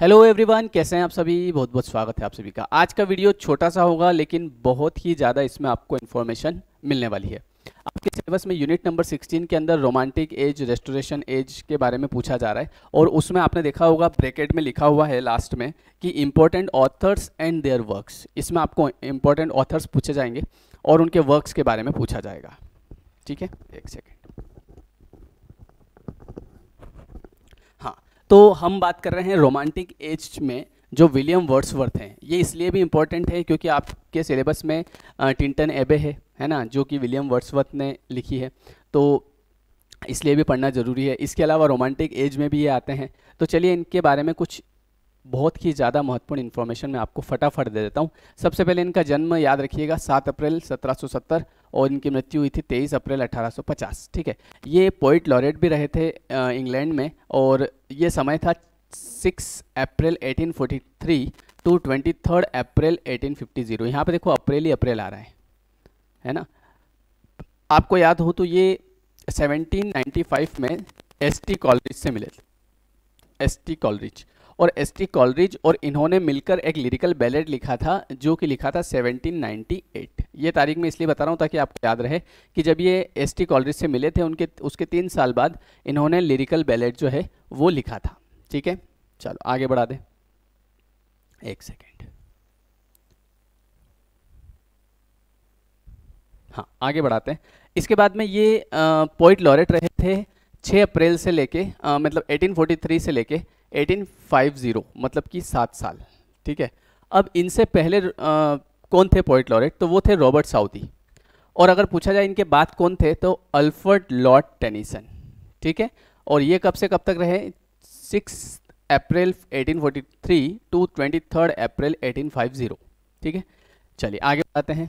hello everyone कैसे हैं आप सभी बहुत बहुत स्वागत है आप सभी का आज का वीडियो छोटा सा होगा लेकिन बहुत ही ज़्यादा इसमें आपको इन्फॉर्मेशन मिलने वाली है आपके सिलेबस में यूनिट नंबर 16 के अंदर रोमांटिक एज रेस्टोरेशन एज के बारे में पूछा जा रहा है और उसमें आपने देखा होगा ब्रैकेट में लिखा हुआ है लास्ट में कि important authors and their works इसमें आपको इम्पोर्टेंट ऑथर्स पूछे जाएंगे और उनके वर्कस के बारे में पूछा जाएगा ठीक है एक सेकेंड तो हम बात कर रहे हैं रोमांटिक एज में जो विलियम वर्ड्सवर्थ हैं ये इसलिए भी इम्पॉर्टेंट है क्योंकि आपके सिलेबस में टिंटन एबे है है ना जो कि विलियम वर्ड्सवर्थ ने लिखी है तो इसलिए भी पढ़ना ज़रूरी है इसके अलावा रोमांटिक एज में भी ये आते हैं तो चलिए इनके बारे में कुछ बहुत ही ज़्यादा महत्वपूर्ण इन्फॉर्मेशन मैं आपको फटाफट दे देता हूँ सबसे पहले इनका जन्म याद रखिएगा सात अप्रैल सत्रह और इनकी मृत्यु हुई थी 23 अप्रैल 1850 ठीक है ये पोइट लॉरेट भी रहे थे इंग्लैंड में और ये समय था 6 अप्रैल 1843 टू 23 अप्रैल 1850 यहाँ पर देखो अप्रैल ही अप्रैल आ रहा है है ना आपको याद हो तो ये 1795 में एस टी कॉलरिज से मिले थे एस टी कॉलरिज और एस टी कॉलरिज और इन्होंने मिलकर एक लिरिकल बैलेट लिखा था जो कि लिखा था एट ये तारीख मैं इसलिए बता रहा हूँ ताकि आपको याद रहे कि जब ये एस टी कॉलरिज से मिले थे उनके उसके तीन साल बाद इन्होंने लिरिकल बैलेट जो है वो लिखा था ठीक है चलो आगे बढ़ा दें एक सेकेंड हाँ आगे बढ़ाते हैं इसके बाद में ये पोइट लॉरेट रहे थे 6 अप्रैल से लेके मतलब 1843 से लेके 1850 मतलब कि सात साल ठीक है अब इनसे पहले आ, कौन थे पोइट लॉरेट तो वो थे रॉबर्ट साउदी और अगर पूछा जाए इनके बाद कौन थे तो अल्फर्ड लॉर्ड टेनिसन ठीक है और ये कब से कब तक रहे six April 1843 to twenty third April 1850 ठीक है चलिए आगे बढ़ाते हैं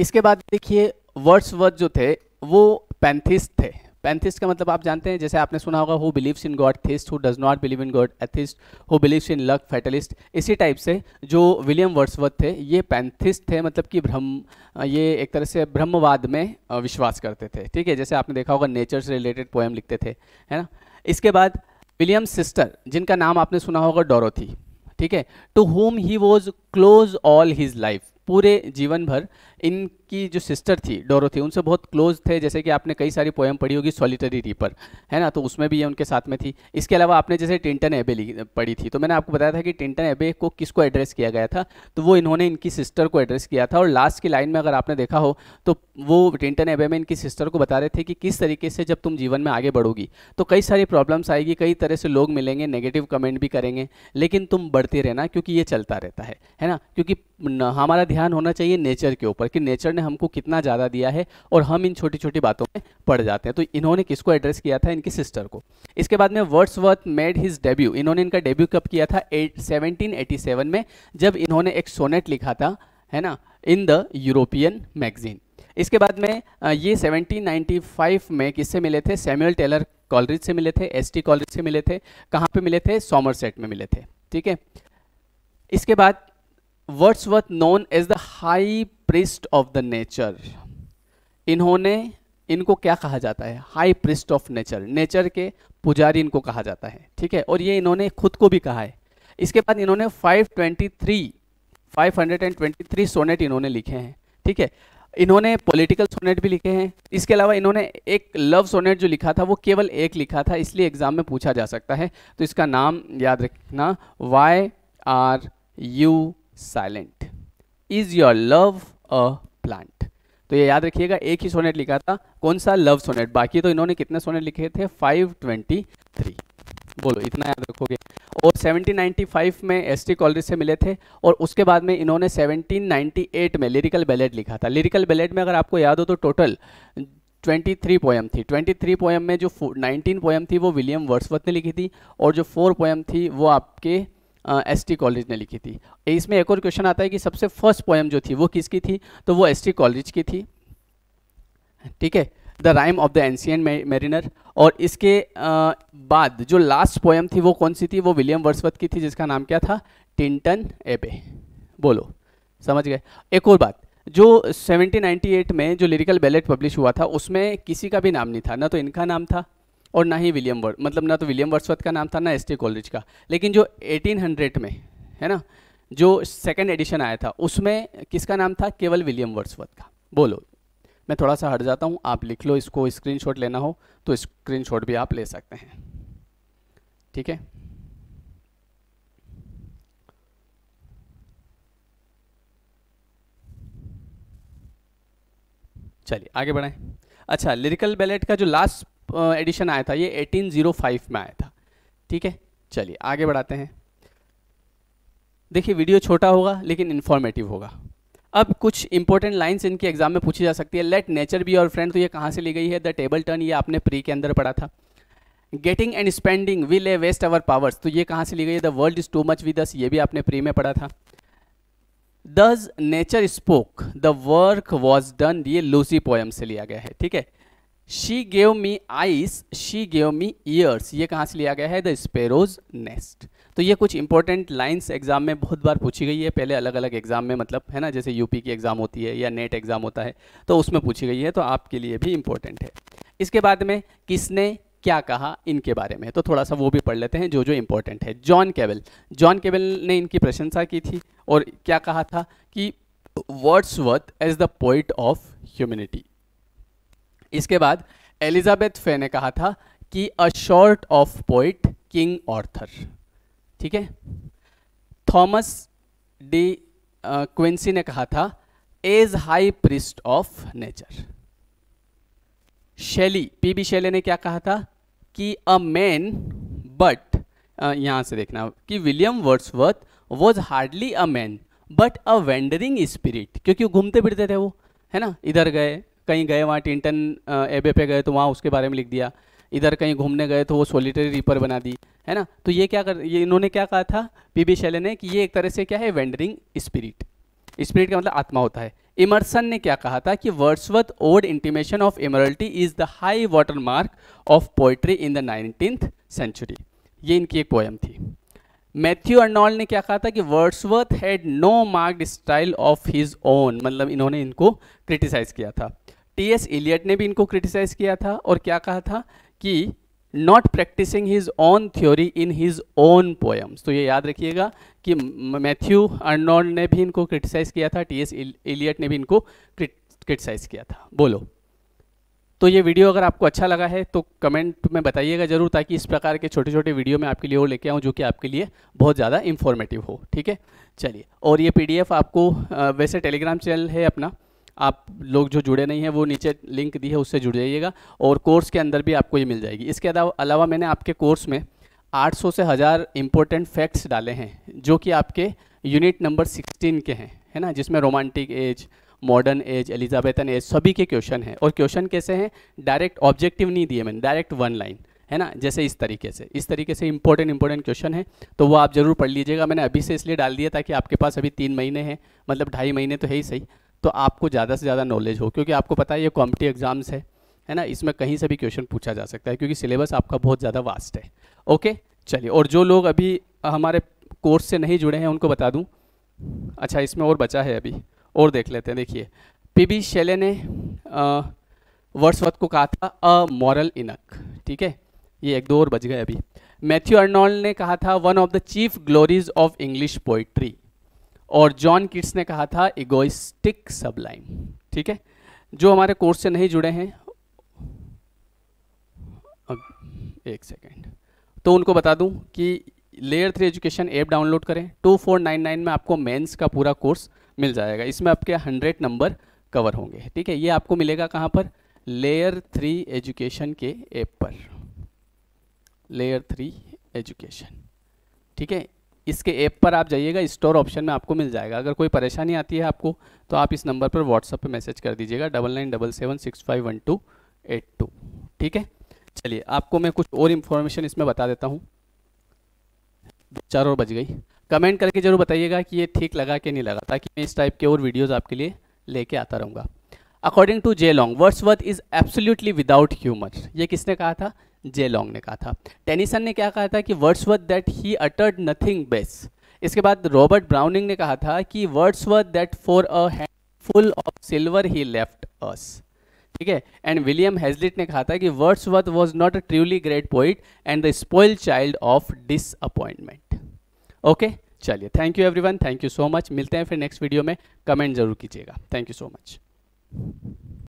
इसके बाद देखिए वर्ड्सवर्थ जो थे वो पैंथिस थे पैंथिस्ट का मतलब आप जानते हैं जैसे आपने सुना होगा who believes in God theist who does not believe in God atheist who believes in luck fatalist इसी टाइप से जो विलियम वर्ड्सवर्थ थे ये पैंथिस्ट थे मतलब कि ब्रह्म ये एक तरह से ब्रह्मवाद में विश्वास करते थे ठीक है जैसे आपने देखा होगा नेचर से रिलेटेड पोएम लिखते थे है ना इसके बाद विलियम सिस्टर जिनका नाम आपने सुना होगा डोरोथी ठीक है to whom he was close all his life पूरे जीवन भर इन की जो सिस्टर थी डोरो थी उनसे बहुत क्लोज थे जैसे कि आपने कई सारी पोएम पढ़ी होगी सॉलिटरी रीपर है ना तो उसमें भी ये उनके साथ में थी इसके अलावा आपने जैसे टिंटन एबे पढ़ी थी तो मैंने आपको बताया था कि टिंटन एबे को किसको एड्रेस किया गया था तो वो इन्होंने इनकी सिस्टर को एड्रेस किया था और लास्ट की लाइन में अगर आपने देखा हो तो वो टिंटन एबे में इनकी सिस्टर को बता रहे थे कि किस तरीके से जब तुम जीवन में आगे बढ़ोगी तो कई सारी प्रॉब्लम्स आएगी कई तरह से लोग मिलेंगे नेगेटिव कमेंट भी करेंगे लेकिन तुम बढ़ते रहना क्योंकि ये चलता रहता है है ना क्योंकि हमारा ध्यान होना चाहिए नेचर के ऊपर कि नेचर ने हमको कितना ज़्यादा दिया है और हम इन छोटी छोटी बातों में पढ़ जाते हैं तो इन्होंने किसको एड्रेस किया था इनकी सिस्टर को इसके बाद में वर्ड्सवर्थ मेड हिज डेब्यू इन्होंने इनका डेब्यू कब किया था सेवनटीन में जब इन्होंने एक सोनेट लिखा था है ना इन द यूरोपियन मैगजीन इसके बाद में ये 1795 में किससे मिले थे सैमुअल टेलर कॉलरिज से मिले थे एस टी कॉलरिज से मिले थे कहाँ पे मिले थे सॉमरसेट में मिले थे ठीक है इसके बाद worth known as the high priest of the nature इन्होंने इनको क्या कहा जाता है high priest of nature nature के पुजारी इनको कहा जाता है ठीक है और ये इन्होंने खुद को भी कहा है इसके बाद इन्होंने 523 523 सोनेट इन्होंने लिखे हैं ठीक है इन्होंने पॉलिटिकल सोनेट भी लिखे हैं इसके अलावा इन्होंने एक लव सोनेट जो लिखा था वो केवल एक लिखा था इसलिए एग्जाम में पूछा जा सकता है तो इसका नाम याद रखना why are you silent is your love a plant तो ये याद रखिएगा एक ही सोनेट लिखा था कौन सा लव सोनेट बाकी तो इन्होंने कितने सोनेट लिखे थे 523 बोलो इतना याद रखोगे और 1795 में एस टी से मिले थे और उसके बाद में इन्होंने 1798 में लिरिकल बैलेट लिखा था लिरिकल बैलेट में अगर आपको याद हो तो टोटल 23 पोएम थी 23 पोएम में जो 19 पोएम थी वो विलियम वर्ड्सवर्थ ने लिखी थी और जो फोर पोएम थी वो आपके एस टी कॉलेज ने लिखी थी इसमें एक और क्वेश्चन आता है कि सबसे फर्स्ट पोएम जो थी वो किसकी थी तो वो एस टी कॉलेज की थी ठीक है the rime of the ancient mariner और इसके आ, बाद जो लास्ट पोएम थी वो कौन सी थी वो विलियम वर्सवत की थी जिसका नाम क्या था टिंटन एबे बोलो समझ गए एक और बात जो 1798 में जो लिरिकल बैलेट पब्लिश हुआ था उसमें किसी का भी नाम नहीं था ना तो इनका नाम था और ना ही विलियम वर्ड मतलब ना तो विलियम वर्सवर्थ का नाम था ना एस कॉलेज का लेकिन जो 1800 में है ना जो सेकेंड एडिशन आया था उसमें किसका नाम था केवल विलियम वर्सवर्थ का बोलो मैं थोड़ा सा हट जाता हूँ आप लिख लो इसको स्क्रीनशॉट लेना हो तो स्क्रीनशॉट भी आप ले सकते हैं ठीक है चलिए आगे बढ़ाएं अच्छा लिरिकल बैलेट का जो लास्ट एडिशन आया था ये 1805 में आया था ठीक है चलिए आगे बढ़ाते हैं देखिए वीडियो छोटा होगा लेकिन इन्फॉर्मेटिव होगा अब कुछ इंपॉर्टेंट लाइन्स इनके एग्जाम में पूछी जा सकती है let nature be your friend तो ये कहाँ से ली गई है द टेबल टर्न ये आपने प्री के अंदर पढ़ा था getting and spending will a waste our powers तो ये कहाँ से ली गई है the world is too much with us ये भी आपने प्री में पढ़ा था thus nature spoke the work was done ये लूसी पोएम से लिया गया है ठीक है she gave me eyes she gave me ears ये कहाँ से लिया गया है द स्पेरोज नेस्ट तो ये कुछ इंपॉर्टेंट लाइन्स एग्जाम में बहुत बार पूछी गई है पहले अलग अलग एग्जाम में मतलब है ना जैसे यूपी की एग्ज़ाम होती है या नेट एग्ज़ाम होता है तो उसमें पूछी गई है तो आपके लिए भी इम्पोर्टेंट है इसके बाद में किसने क्या कहा इनके बारे में तो थोड़ा सा वो भी पढ़ लेते हैं जो जो इम्पोर्टेंट है जॉन केवल जॉन केवल ने इनकी प्रशंसा की थी और क्या कहा था कि Wordsworth as the poet of humanity इसके बाद एलिजाबेथ फे ने कहा था कि a short of poet King Arthur ठीक है थॉमस डी क्विंसी ने कहा था as high priest of nature Shelley P B Shelley ने क्या कहा था कि अ मैन बट यहां से देखना कि William Wordsworth was hardly a man but a wandering spirit क्योंकि घूमते फिरते थे वो है ना इधर गए कहीं गए वहाँ टिंटन एबे पे गए तो वहाँ उसके बारे में लिख दिया इधर कहीं घूमने गए तो वो सोलिटरी रीपर बना दी है ना तो ये क्या कर ये इन्होंने क्या कहा था पी बी शैले ने कि ये एक तरह से क्या है वेंडरिंग स्पिरिट स्पिरिट का मतलब आत्मा होता है इमरसन ने क्या कहा था कि Wordsworth ode intimation of immortality is the high water mark of poetry in the nineteen century ये इनकी एक पोएम थी मैथ्यू अर्नॉल्ड ने क्या कहा था कि Wordsworth had no marked style of his own मतलब इन्होंने इनको क्रिटिसाइज किया था टी एस इलियट ने भी इनको क्रिटिसाइज किया था और क्या कहा था कि not practising his own theory in his own poems तो ये याद रखिएगा कि मैथ्यू अर्नोल्ड ने भी इनको क्रिटिसाइज किया था टी एस इलियट ने भी इनको क्रिटिसाइज किया था बोलो तो ये वीडियो अगर आपको अच्छा लगा है तो कमेंट में बताइएगा ज़रूर ताकि इस प्रकार के छोटे छोटे वीडियो मैं आपके लिए और लेके आऊँ जो कि आपके लिए बहुत ज़्यादा इन्फॉर्मेटिव हो ठीक है चलिए और ये पीडीएफ आपको वैसे टेलीग्राम चैनल है अपना आप लोग जो जुड़े नहीं हैं वो नीचे लिंक दी है उससे जुड़ जाइएगा और कोर्स के अंदर भी आपको ये मिल जाएगी इसके अलावा मैंने आपके कोर्स में 800 से हज़ार इम्पोर्टेंट फैक्ट्स डाले हैं जो कि आपके यूनिट नंबर 16 के हैं है ना जिसमें romantic age modern age Elizabethan age सभी के क्वेश्चन हैं और क्वेश्चन कैसे हैं डायरेक्ट ऑब्जेक्टिव नहीं दिए मैंने डायरेक्ट वन लाइन है ना जैसे इस तरीके से इस तरीके से इंपॉर्टेंट इंपॉर्टेंट क्वेश्चन है तो वो आप ज़रूर पढ़ लीजिएगा मैंने अभी से इसलिए डाल दिया ताकि आपके पास अभी तीन महीने हैं मतलब ढाई महीने तो है ही सही तो आपको ज़्यादा से ज़्यादा नॉलेज हो क्योंकि आपको पता है ये कॉम्पिटिव एग्ज़ाम्स है है ना इसमें कहीं से भी क्वेश्चन पूछा जा सकता है क्योंकि सिलेबस आपका बहुत ज़्यादा वास्ट है ओके चलिए और जो लोग अभी हमारे कोर्स से नहीं जुड़े हैं उनको बता दूँ अच्छा इसमें और बचा है अभी और देख लेते हैं देखिए पी बी शैले ने वर्षवत को कहा था अ मॉरल इनक ठीक है ये एक दो और बच गए अभी मैथ्यू अर्नॉल्ड ने कहा था one of the chief glories of English poetry और जॉन किट्स ने कहा था इगोइस्टिक सबलाइम ठीक है जो हमारे कोर्स से नहीं जुड़े हैं एक सेकेंड तो उनको बता दूं कि layer three education app download करें टू फोर नाइन नाइन में आपको मेंस का पूरा कोर्स मिल जाएगा इसमें आपके हंड्रेड नंबर कवर होंगे ठीक है ये आपको मिलेगा कहाँ पर लेयर थ्री एजुकेशन के ऐप पर लेयर थ्री एजुकेशन ठीक है इसके ऐप पर आप जाइएगा स्टोर ऑप्शन में आपको मिल जाएगा अगर कोई परेशानी आती है आपको तो आप इस नंबर पर व्हाट्सअप पर मैसेज कर दीजिएगा double nine double seven six five one two eight two ठीक है चलिए आपको मैं कुछ और इन्फॉर्मेशन इसमें बता देता हूँ चार और बज गई कमेंट करके जरूर बताइएगा कि ये ठीक लगा कि नहीं लगा ताकि मैं इस टाइप के और वीडियोज़ आपके लिए लेके आता रहूँगा according to J Long Wordsworth is absolutely without humour ये किसने कहा था जे लॉन्ग ने कहा था टेनिसन ने क्या कहा था कि Wordsworth that he uttered nothing base इसके बाद रॉबर्ट ब्राउनिंग ने कहा था कि Wordsworth that for a handful of silver he left us ठीक है एंड विलियम हेजलिट ने कहा था कि Wordsworth was not a truly great poet and the spoil child of disappointment okay चलिए thank you everyone thank you so much मिलते हैं फिर नेक्स्ट वीडियो में कमेंट जरूर कीजिएगा थैंक यू सो मच